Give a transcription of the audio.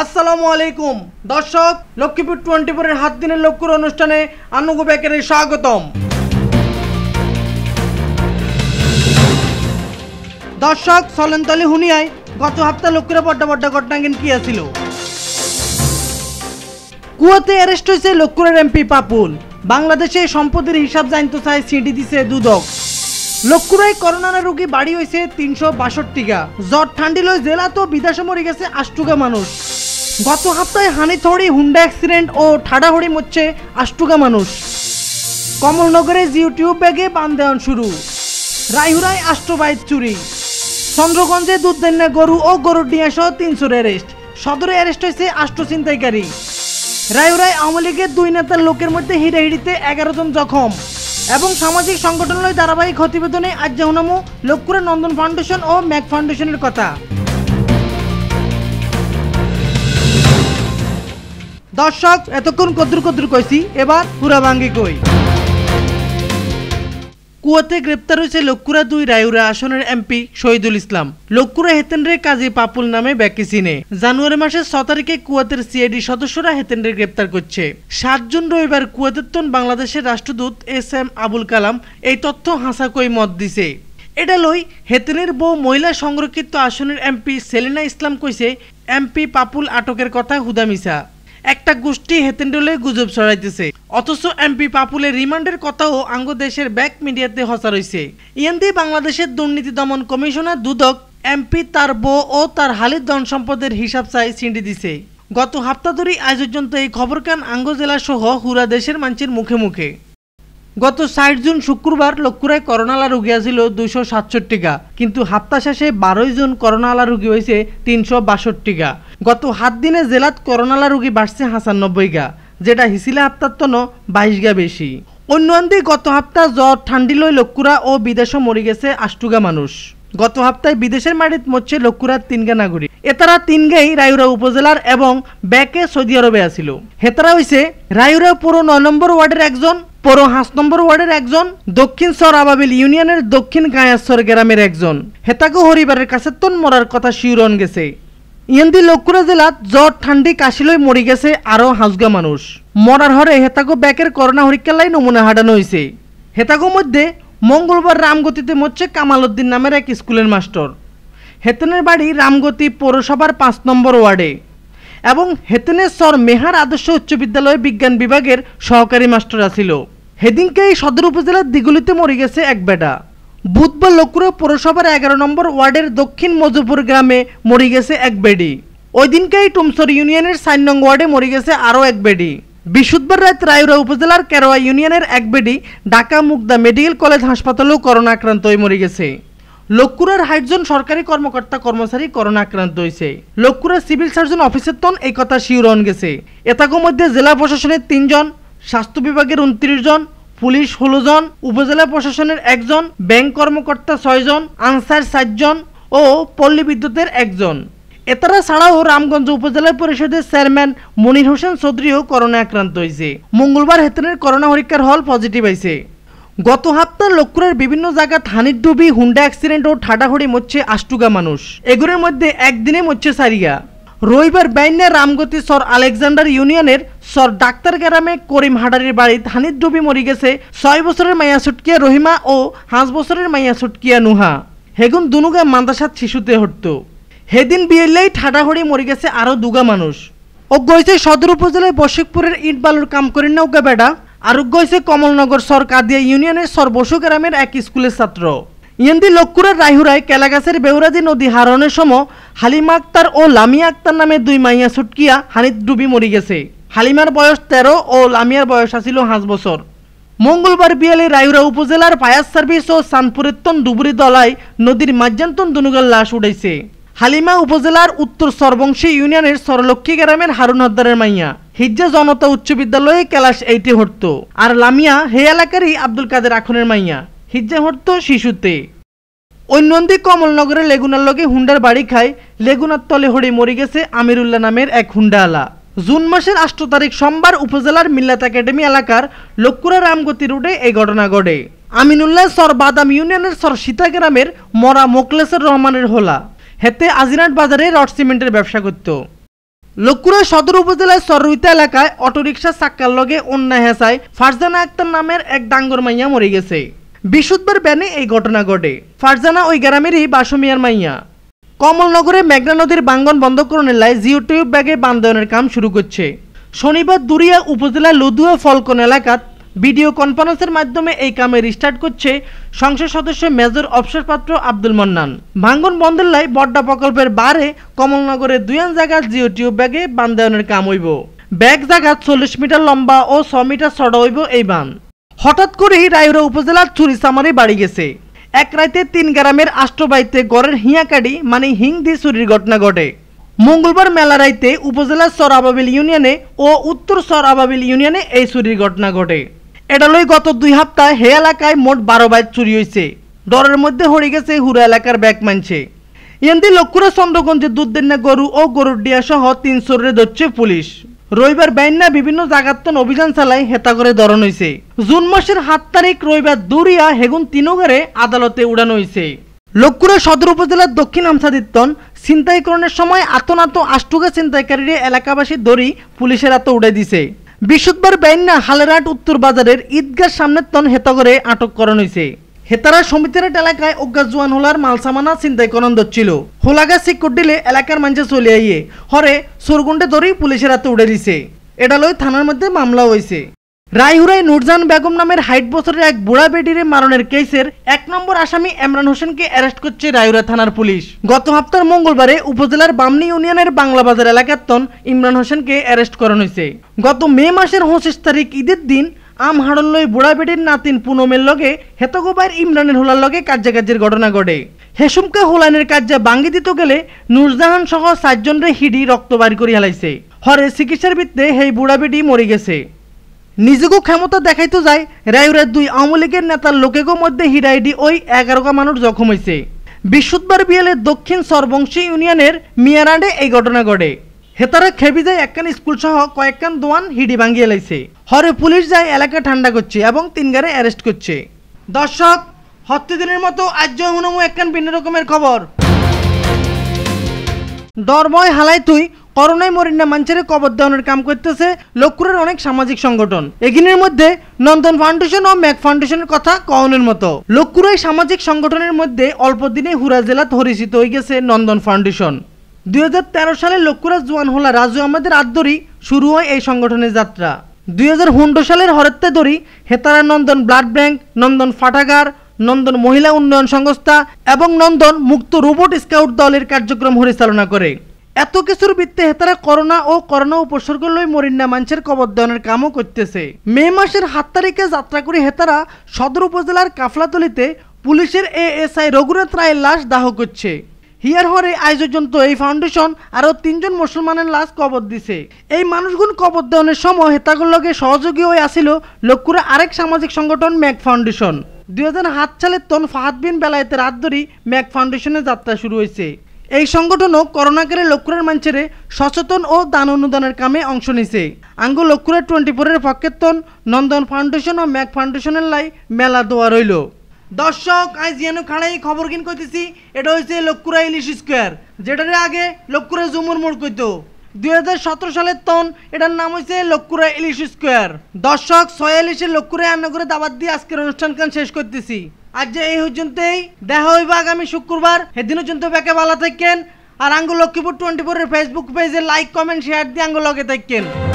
আসসালামু আলাইকুম দর্শক লক্ষ্মীপুর টোয়েন্টি ফোরের হাত দিনের লক্ষ্যর অনুষ্ঠানে আনুগু ব্যাকের স্বাগতম দর্শক সলেনতলি হুনিয়ায় গত সপ্তাহ লক্ষ্মীরা বড্ডা বড্ডা ঘটনা কিন কি আছিল কুয়াতে অ্যারেস্ট হয়েছে লক্ষ্যের এমপি পাপুল বাংলাদেশে সম্পদের হিসাব জানতে চাই সিডি দিছে দুদক লক্ষ্যায় করোনা রোগী বাড়ি হয়েছে তিনশো বাষট্টিগা জ্বর ঠান্ডিল জেলা তো বিদেশে মরে গেছে আষ্টুগা মানুষ গত হানি থড়ি হুন্ডা অ্যাক্সিডেন্ট ও ঠাডাহড়ি মরছে আষ্টুগা মানুষ কমলনগরে ইউটিউব ব্যাগে বান্ধায়ন শুরু রায়হুরায় আষ্টবাইক চুরি চন্দ্রগঞ্জে দুধদেন্যা গরু ও গরুর ডিয়া সহ তিনশোর অ্যারেস্ট সদরে অ্যারেস্ট হয়েছে আষ্ট ছিনতাইকারী রাইহুরাই আওয়ামী লীগের দুই নেতার লোকের মধ্যে হিড়াহিড়িতে এগারো জন জখম এবং সামাজিক সংগঠনলয় ধারাবাহিক প্রতিবেদনে আজ জাহনামু লক্ষ্মুরা নন্দন ফাউন্ডেশন ও ম্যাক ফাউন্ডেশনের কথা দর্শক এতক্ষণ কদ্দুর কদ্দুর কইছি এবার ভাঙ্গি কই কুয়াতে গ্রেপ্তার হয়েছে লক্ষুরা দুই রায়ুরা আসনের এমপি শহীদুল ইসলাম লক্ষুরা হেতেন্দ্রে কাজী পাপুল নামে ব্যাকি চিনে জানুয়ারি মাসের ছ তারিখে কুয়াতের সিআইডি সদস্যরা হেতেন্দ্রে গ্রেপ্তার করছে সাত জুন রবিবার কুয়াতেরতন বাংলাদেশের রাষ্ট্রদূত এস এম আবুল কালাম এই তথ্য কই মত দিছে এটা লই হেতেনের বউ মহিলা সংরক্ষিত আসনের এমপি সেলিনা ইসলাম কইছে এমপি পাপুল আটকের কথা হুদামিসা একটা গোষ্ঠী হেতেন্ডলে গুজব ছড়াইতেছে অথচ এমপি পাপুলের রিমান্ডের কথাও আঙ্গ দেশের ব্যাক মিডিয়াতে হসা রয়েছে ইয়ান্দি বাংলাদেশের দুর্নীতি দমন কমিশনার দুদক এমপি তার বউ ও তার হালির ধন সম্পদের হিসাব চাই ছিঁড়ি দিছে গত হাপ্তাহ ধরেই আজ পর্যন্ত এই খবর কান আঙ্গ জেলা সহ হুরা দেশের মানচির মুখে মুখে গত ষাট জুন শুক্রবার লক্ষুরায় করোনালা রোগী আছিল দুইশো সাতষট্টিকা কিন্তু হাপ্তা শেষে বারোই জুন করোনালা রোগী হয়েছে তিনশো বাষট্টিকা গত সাত দিনে জেলাত করোনালা রোগী বাড়ছে হাসানব্বই গা যেটা হিসিলা হাপ্তার তন বাইশ গা বেশি অন্যান্য গত হাপ্তা জ্বর ঠান্ডি লই লক্ষুরা ও বিদেশে মরি গেছে আষ্টুগা মানুষ গত হাপ্তায় বিদেশের মাটিত মরছে লক্ষুরার তিনগা নাগরিক এতারা তিনগেই রায়ুরা উপজেলার এবং ব্যাকে সৌদি আরবে আসিল হেতারা হয়েছে রায়ুরা পুরো নয় নম্বর ওয়ার্ডের একজন পুরো হাঁস নম্বর ওয়ার্ডের একজন দক্ষিণ সর আবাবিল ইউনিয়নের দক্ষিণ গায়াসর গ্রামের একজন হেতাকে হরিবারের কাছে তন মরার কথা শিউরন গেছে ইয়ান্দি লক্ষুরা জেলাত জ্বর ঠান্ডি কাশি লই মরি গেছে আরও হাউসগা মানুষ মরার হরে হেতাগো ব্যাকের করোনা লাই নমুনা হাডানো হয়েছে হেতাগো মধ্যে মঙ্গলবার রামগতিতে মরছে কামাল উদ্দিন নামের এক স্কুলের মাস্টর হেতনের বাড়ি রামগতি পৌরসভার পাঁচ নম্বর ওয়ার্ডে এবং হেতনের সর মেহার আদর্শ উচ্চ বিদ্যালয় বিজ্ঞান বিভাগের সহকারী মাস্টার আছিল হেদিনকে এই সদর উপজেলার দিগুলিতে মরে গেছে এক বেটা বুধবার লক্ষ্য পৌরসভার এগারো নম্বর ওয়ার্ডের দক্ষিণ মজুপুর গ্রামে মরে গেছে এক বেডি ওই দিনকেই টুমসর ইউনিয়নের সাইন নং ওয়ার্ডে মরে গেছে আরও এক বেডি বৃহস্পতিবার রাত রায়ুরা উপজেলার কেরোয়া ইউনিয়নের এক বেডি ঢাকা মুগদা মেডিকেল কলেজ হাসপাতালেও করোনা আক্রান্ত হয়ে মরে গেছে লক্ষ্মুরার হাইটজন সরকারি কর্মকর্তা কর্মচারী করোনা আক্রান্ত হয়েছে লক্ষ্মুরা সিভিল সার্জন অফিসের তন এই কথা শিউরন গেছে এতাকো মধ্যে জেলা প্রশাসনের তিনজন স্বাস্থ্য বিভাগের উনত্রিশ জন পুলিশ ষোলো জন উপজেলা প্রশাসনের একজন ব্যাংক কর্মকর্তা ছয়জন আনসার সাতজন ও পল্লী বিদ্যুতের একজন এতারা ছাড়াও রামগঞ্জ উপজেলা পরিষদের চেয়ারম্যান মনির হোসেন চৌধুরীও করোনা আক্রান্ত হয়েছে মঙ্গলবার হেতনের করোনা পরীক্ষার হল পজিটিভ হয়েছে গত হাপ্তাহ লক্ষ্যের বিভিন্ন জায়গা থানির ডুবি হুন্ডা অ্যাক্সিডেন্ট ও ঠাটাহড়ি মরছে আষ্টুগা মানুষ এগুলোর মধ্যে একদিনে মরছে সারিয়া রবিবার বাইনে রামগতি সর আলেকজান্ডার ইউনিয়নের সর ডাক্তার গ্রামে করিম হাডারির বাড়ি ধানির ডুবি মরি গেছে ছয় বছরের মাইয়া সুটকিয়া রহিমা ও পাঁচ বছরের মাইয়া সুটকিয়া নুহা হেগুন দুনুগা মান্দাসাত শিশুতে হটত হেদিন বিয়েলেই ঠাটাহড়ি মরে গেছে আরও দুগা মানুষ ও গইছে সদর উপজেলায় বশিকপুরের ইট বালুর কাম করি নৌকা বেড়া আর গইছে কমলনগর সর কাদিয়া ইউনিয়নের সর বসু গ্রামের এক স্কুলের ছাত্র ইন্দি লক্কুরের রাইহুরায় কেলাগাছের বেউরাজি নদী হারণের সময় হালিমা আক্তার ও লামিয়া আক্তার নামে দুই মাইয়া ছুটকিয়া হানিত ডুবি মরি গেছে হালিমার বয়স তেরো ও লামিয়ার বয়স আছিল হাঁস বছর মঙ্গলবার বিয়ালে রায়ুরা উপজেলার ফায়ার সার্ভিস ও সানপুরেত্তন ডুবুরি দলায় নদীর মাজ্যান্তন দুনুগার লাশ উঠাইছে হালিমা উপজেলার উত্তর সরবংশী ইউনিয়নের সরলক্ষী গ্রামের হারুন হদ্দারের মাইয়া হিজ্জা জনতা উচ্চ বিদ্যালয়ে ক্লাস এইটে হটত আর লামিয়া হে এলাকারই আব্দুল কাদের আখনের মাইয়া হিজ্জাহর্ত শিশুতে অন্যন্দি কমলনগরে লেগুনার লগে হুন্ডার বাড়ি খায় লেগুনার তলে হড়ে মরে গেছে আমিরুল্লাহ নামের এক হুন্ডাওয়ালা জুন মাসের আষ্ট তারিখ সোমবার উপজেলার মিল্লাত একাডেমি এলাকার লক্ষুরা রামগতি রোডে এই ঘটনা ঘটে আমিনুল্লাহ সর বাদাম ইউনিয়নের সর সীতা গ্রামের মরা মোকলেসের রহমানের হোলা হেতে আজিনাট বাজারে রড সিমেন্টের ব্যবসা করত লক্কুরা সদর উপজেলার সররুইতা এলাকায় অটোরিকশা সাক্কার লগে অন্যায় হেসায় ফারজানা আক্তার নামের এক ডাঙ্গর মাইয়া মরে গেছে বৃহস্পতিবার ব্যানে এই ঘটনা ঘটে ফারজানা ওই গ্রামেরই বাসমিয়ার মাইয়া কমলনগরে মেঘনা নদীর বাঙ্গন বন্ধকরণের লাই জিও টিউব ব্যাগে বান্ধবনের কাম শুরু করছে শনিবার দুরিয়া উপজেলা লুদুয়া ফলকন এলাকাত ভিডিও কনফারেন্সের মাধ্যমে এই কামে রিস্টার্ট করছে সংসদ সদস্য মেজর পাত্র আব্দুল মন্নান ভাঙ্গন বন্দর লাই বড্ডা প্রকল্পের বারে কমলনগরের দুয়ান জায়গা জিও টিউব ব্যাগে বান্ধায়নের কাম হইব ব্যাগ জায়গা চল্লিশ মিটার লম্বা ও ছ মিটার ছড়া হইব এই বান হঠাৎ করেই রায়ুরা উপজেলার সামারে বাড়ি গেছে এক রাইতে তিন গ্রামের আষ্টবাইতে গড়ের হিয়াকাডি মানে হিং দি চুরির ঘটনা ঘটে মঙ্গলবার মেলা রাইতে উপজেলার আবাবিল ইউনিয়নে ও উত্তর আবাবিল ইউনিয়নে এই চুরির ঘটনা ঘটে এডালই গত দুই সপ্তাহে হে এলাকায় মোট বারো বাইত চুরি হয়েছে ডরের মধ্যে হরে গেছে হুরা এলাকার ব্যাগ মানছে এন্দি লক্ষ্যরা চন্দ্রগঞ্জে দুধ গরু ও গরুর ডিয়া সহ তিন চোরের ধরছে পুলিশ রবিবার বাইন্যা বিভিন্ন জাগাতন অভিযান চালায় হেতা করে ধরন হয়েছে জুন মাসের সাত তারিখ রবিবার দুরিয়া হেগুন তিনগারে আদালতে উড়ানো হয়েছে লক্ষ্মীরা সদর উপজেলার দক্ষিণ আমসাদিত্তন ছিনতাইকরণের সময় আতনাত আষ্টুকা ছিনতাইকারীরা এলাকাবাসী দড়ি পুলিশের হাতে উড়ে দিছে বৃহস্পতিবার বাইন্যা হালেরাট উত্তর বাজারের ঈদগার সামনের তন হেতা করে আটক করানো হয়েছে হেতারা সমিতির এলাকায় অজ্ঞাত জোয়ান হোলার মালসামানা চিন্তাই করণ ধরছিল হোলাগা সিকুট দিলে এলাকার মানুষে চলে আইয়ে হরে সোরগুন্ডে ধরেই পুলিশের হাতে উড়ে দিছে এটা লই থানার মধ্যে মামলা হয়েছে রায়হুরাই নুরজান বেগম নামের হাইট বছরের এক বুড়া বেটির মারণের কেসের এক নম্বর আসামি এমরান হোসেনকে অ্যারেস্ট করছে রায়হুরা থানার পুলিশ গত হপ্তার মঙ্গলবারে উপজেলার বামনি ইউনিয়নের বাংলা বাজার এলাকার তন ইমরান হোসেনকে অ্যারেস্ট করানো হয়েছে গত মে মাসের পঁচিশ তারিখ ঈদের দিন আম হাড়ল্লই বুড়া বেটির নাতিন পুনমের লগে হেতগোবাইয়ের ইমরানের হোলার লগে কার্যাকার্যের ঘটনা ঘটে হেসুমকে হোলানের কার্যে বাঙ্গি দিত গেলে নুরজাহান সহ সাতজনরে হিডি রক্ত বাড়ি করে হেলাইছে হরে চিকিৎসার ভিত্তে সেই বুড়া বেটি মরে গেছে নিজেকেও ক্ষমতা দেখাইতে যায় রায়ুরের দুই আওয়ামী লীগের নেতার লোকেগো মধ্যে হিরাইডি ওই এগারোগা মানুষ জখম হয়েছে বিশুদ্ধবার বিয়েলে দক্ষিণ সরবংশী ইউনিয়নের মিয়ারাডে এই ঘটনা ঘটে হেতারা খেবি যায় একখান স্কুল সহ কয়েকখান দোয়ান হিডি ভাঙিয়ে লাইছে হরে পুলিশ যায় এলাকা ঠান্ডা করছে এবং তিন গারে অ্যারেস্ট করছে দর্শক হত্যাদিনের মতো আজ হুনমু একখান ভিন্ন রকমের খবর ডরময় হালাই তুই করোনায় মরিনা মাঞ্চের কবর দেওয়ানোর কাম করতেছে লক্ষুরের অনেক সামাজিক সংগঠন এগিনের মধ্যে নন্দন ফাউন্ডেশন ও ম্যাক ফাউন্ডেশনের কথা কওনের মতো লক্ষ্যের সামাজিক সংগঠনের মধ্যে অল্প দিনে হুরা জেলা ধরিচিত হয়ে গেছে নন্দন ফাউন্ডেশন দুই সালে জোয়ান হোলা রাজু আহমেদের আদরি শুরু হয় এই সংগঠনের যাত্রা দুই সালের হরত্তে দরি হেতারা নন্দন ব্লাড ব্যাংক নন্দন ফাটাগার নন্দন মহিলা উন্নয়ন সংস্থা এবং নন্দন মুক্ত রোবট স্কাউট দলের কার্যক্রম পরিচালনা করে এত কিছুর বৃত্তে হেতারা করোনা ও করোনা উপসর্গ লই মরিন্না মানুষের কবরদানের কামও করতেছে মে মাসের সাত তারিখে যাত্রা করে হেতারা সদর উপজেলার কাফলাতলিতে পুলিশের এএসআই রঘুনাথ রায়ের লাশ দাহ করছে হিয়ার হরে আজ পর্যন্ত এই ফাউন্ডেশন আরও তিনজন মুসলমানের লাশ কবর দিছে এই মানুষগুন কবর দেওয়ানোর সময় হেতাগুল লগে সহযোগী হয়ে আসিল লক্ষ্যুরা আরেক সামাজিক সংগঠন ম্যাক ফাউন্ডেশন দুই সালে তন ফাহাদ বিন বেলায়েতের হাত ম্যাক ফাউন্ডেশনের যাত্রা শুরু হয়েছে এই সংগঠনও করোনাকালে লক্ষ্যের মানুষেরে সচেতন ও দান অনুদানের কামে অংশ নিছে আঙ্গু লক্ষ্যের টোয়েন্টি ফোরের পক্ষের তন নন্দন ফাউন্ডেশন ও ম্যাক ফাউন্ডেশনের লাই মেলা দোয়া রইল দর্শক আজ যেন খানাই খবর কিন কইতেছি এটা হইছে লক্ষুরা ইলিশ স্কোয়ার যেটার আগে লক্ষুরা জুমুর মোড় কইত দুই সালের তন এটার নাম হয়েছে লক্ষুরা ইলিশ স্কোয়ার দর্শক ছয় ইলিশে লক্কুরা রান্না করে দাবাত দিয়ে আজকের কান শেষ করতেছি আজ যে এই পর্যন্তই দেখা হইবা আগামী শুক্রবার সেদিন পর্যন্ত ব্যাকে ভালো থাকেন আর আঙ্গুল লক্ষ্মীপুর টোয়েন্টি ফোরের ফেসবুক পেজে লাইক কমেন্ট শেয়ার দিয়ে আঙ্গুল লগে থাকেন